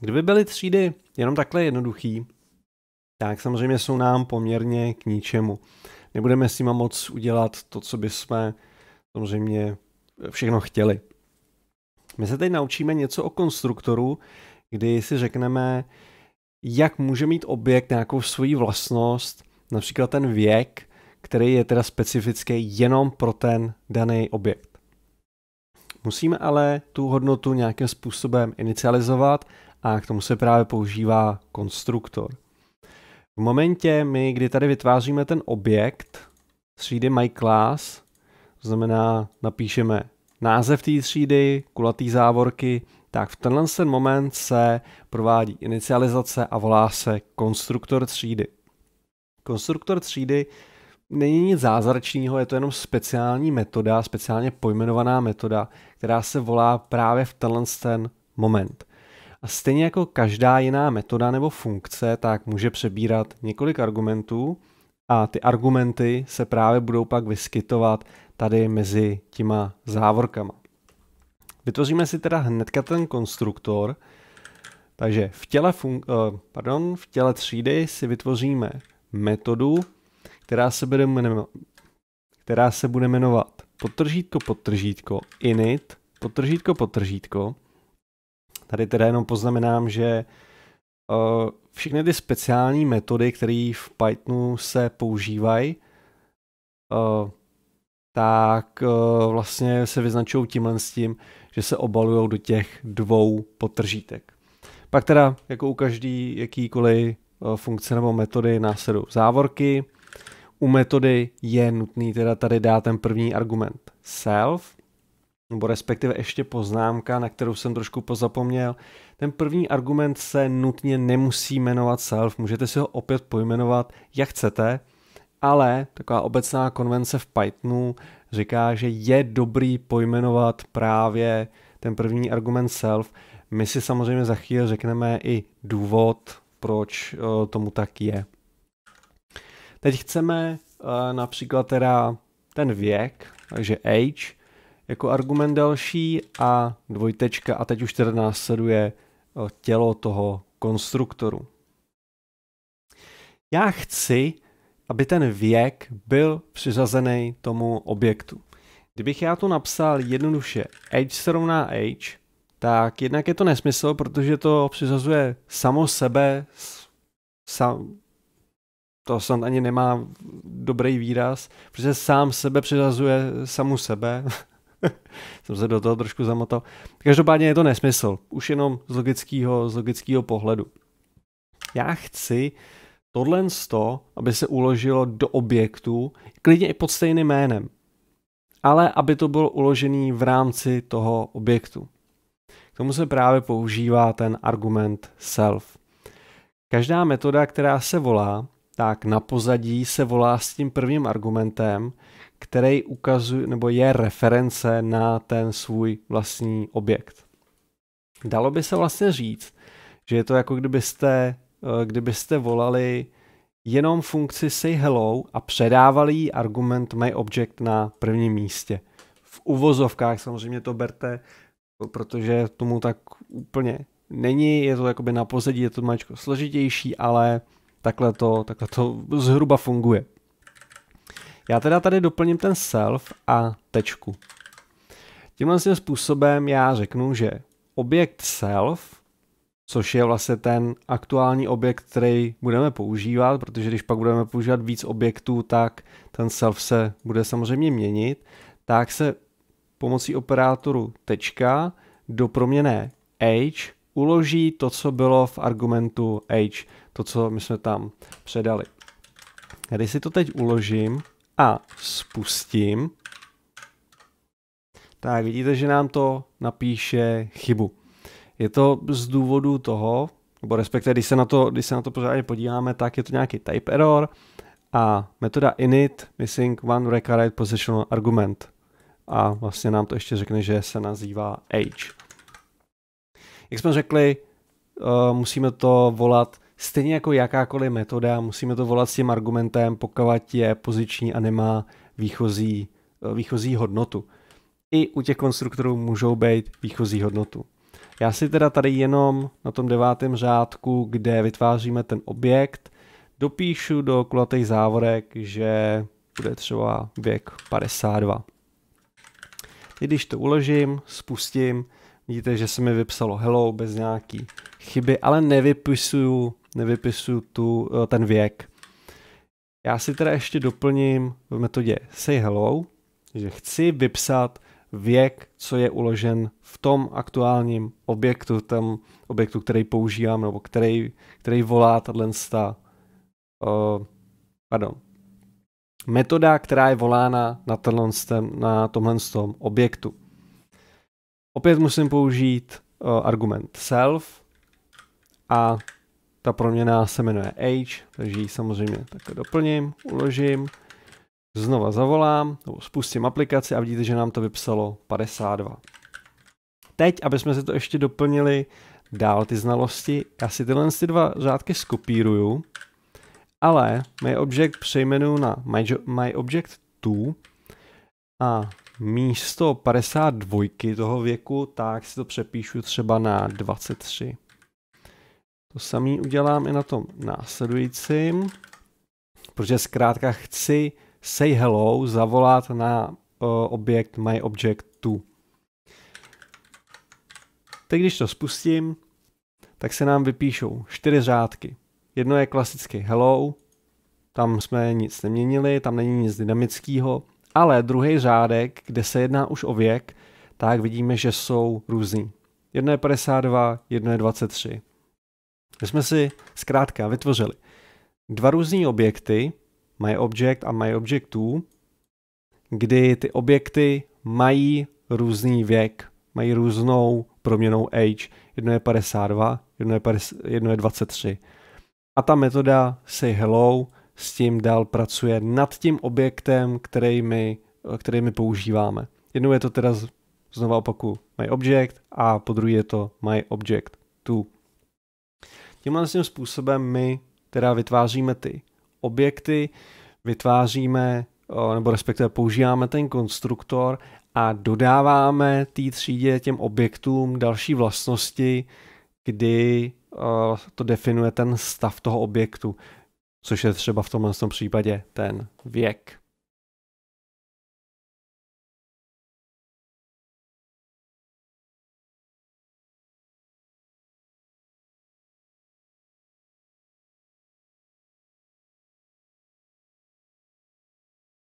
Kdyby byly třídy jenom takhle jednoduchý, tak samozřejmě jsou nám poměrně k ničemu. Nebudeme s nima moc udělat to, co bychom samozřejmě všechno chtěli. My se teď naučíme něco o konstruktoru, kdy si řekneme, jak může mít objekt nějakou svoji vlastnost, například ten věk, který je teda specifický jenom pro ten daný objekt. Musíme ale tu hodnotu nějakým způsobem inicializovat a k tomu se právě používá konstruktor. V momentě my, kdy tady vytváříme ten objekt třídy MyClass, to znamená napíšeme název té třídy, kulatý závorky, tak v tenhle ten moment se provádí inicializace a volá se konstruktor třídy. Konstruktor třídy není nic zázračného, je to jenom speciální metoda, speciálně pojmenovaná metoda, která se volá právě v tenhle ten moment. A stejně jako každá jiná metoda nebo funkce, tak může přebírat několik argumentů a ty argumenty se právě budou pak vyskytovat tady mezi těma závorkama. Vytvoříme si teda hnedka ten konstruktor, takže v těle, fun- eh, pardon, v těle třídy si vytvoříme metodu která se bude, jmenovat, která se bude jmenovat potržítko, potržítko, init, potržítko, potržítko. Tady teda jenom poznamenám, že uh, všechny ty speciální metody, které v Pythonu se používají, uh, tak uh, vlastně se vyznačují tímhle s tím, že se obalují do těch dvou potržítek. Pak teda, jako u každý jakýkoliv funkce nebo metody následují závorky, u metody je nutný teda tady dát ten první argument self, nebo respektive ještě poznámka, na kterou jsem trošku pozapomněl. Ten první argument se nutně nemusí jmenovat self, můžete si ho opět pojmenovat, jak chcete, ale taková obecná konvence v Pythonu říká, že je dobrý pojmenovat právě ten první argument self. My si samozřejmě za chvíli řekneme i důvod, proč eh, tomu tak je. Teď chceme uh, například teda ten věk, takže age, jako argument další a dvojtečka a teď už teda následuje uh, tělo toho konstruktoru. Já chci, aby ten věk byl přiřazený tomu objektu. Kdybych já to napsal jednoduše age se rovná age, tak jednak je to nesmysl, protože to přizazuje samo sebe, sam, to snad ani nemá dobrý výraz, protože sám sebe přiřazuje samu sebe. Jsem se do toho trošku zamotal. Každopádně je to nesmysl, už jenom z logického, z logického pohledu. Já chci tohle to, aby se uložilo do objektu, klidně i pod stejným jménem, ale aby to bylo uložené v rámci toho objektu. K tomu se právě používá ten argument self. Každá metoda, která se volá, tak na pozadí se volá s tím prvním argumentem, který ukazuje, nebo je reference na ten svůj vlastní objekt. Dalo by se vlastně říct, že je to jako kdybyste, eh, kdybyste volali jenom funkci say hello a předávali argument my object na prvním místě. V uvozovkách samozřejmě to berte, protože tomu tak úplně není, je to jakoby na pozadí, je to mačko složitější, ale Takhle to, takhle to zhruba funguje. Já teda tady doplním ten self a tečku. Tímhle tím způsobem já řeknu, že objekt self, což je vlastně ten aktuální objekt, který budeme používat, protože když pak budeme používat víc objektů, tak ten self se bude samozřejmě měnit, tak se pomocí operátoru tečka do proměné age uloží to, co bylo v argumentu h, to, co my jsme tam předali. Když si to teď uložím a spustím, tak vidíte, že nám to napíše chybu. Je to z důvodu toho, nebo respektive, když se na to, když se na to pořádně podíváme, tak je to nějaký type error a metoda init missing one required positional argument. A vlastně nám to ještě řekne, že se nazývá age jak jsme řekli, uh, musíme to volat stejně jako jakákoliv metoda, musíme to volat s tím argumentem, pokud je poziční a nemá výchozí, eh, výchozí hodnotu. I u těch konstruktorů můžou být výchozí hodnotu. Já si teda tady jenom na tom devátém řádku, kde vytváříme ten objekt, dopíšu do kulatých závorek, že bude třeba věk 52. Když to uložím, spustím, Vidíte, že se mi vypsalo hello bez nějaký chyby, ale nevypisuju, nevypisuju tu, eh, ten věk. Já si teda ještě doplním v metodě say hello, že chci vypsat věk, co je uložen v tom aktuálním objektu, tam objektu, který používám, nebo který, který volá tato sta, uh, eh, pardon, metoda, která je volána na, tenhle, na tomhle objektu. Opět musím použít uh, argument self a ta proměna se jmenuje age, takže ji samozřejmě takhle doplním, uložím, znova zavolám, nebo spustím aplikaci a vidíte, že nám to vypsalo 52. Teď, aby jsme si to ještě doplnili dál ty znalosti, já si tyhle ty dva řádky skopíruju, ale my object přejmenuju na my, my object 2 a místo 52 toho věku, tak si to přepíšu třeba na 23. To samý udělám i na tom následujícím, protože zkrátka chci say hello zavolat na uh, objekt my object to. Teď když to spustím, tak se nám vypíšou čtyři řádky. Jedno je klasicky hello, tam jsme nic neměnili, tam není nic dynamického. Ale druhý řádek, kde se jedná už o věk, tak vidíme, že jsou různý. Jedno je 52, jedno je 23. My jsme si zkrátka vytvořili dva různé objekty, myObject a myObject2, kdy ty objekty mají různý věk, mají různou proměnou age. Jedno je 52, jedno je, 50, jedno je 23. A ta metoda say hello s tím dál pracuje nad tím objektem, který my, který my používáme. Jednou je to teda, znova opaku, my object a po druhé je to my object to. Tímhle tím způsobem my teda vytváříme ty objekty, vytváříme nebo respektive používáme ten konstruktor a dodáváme té třídě těm objektům další vlastnosti, kdy to definuje ten stav toho objektu což je třeba v tomhle případě ten věk.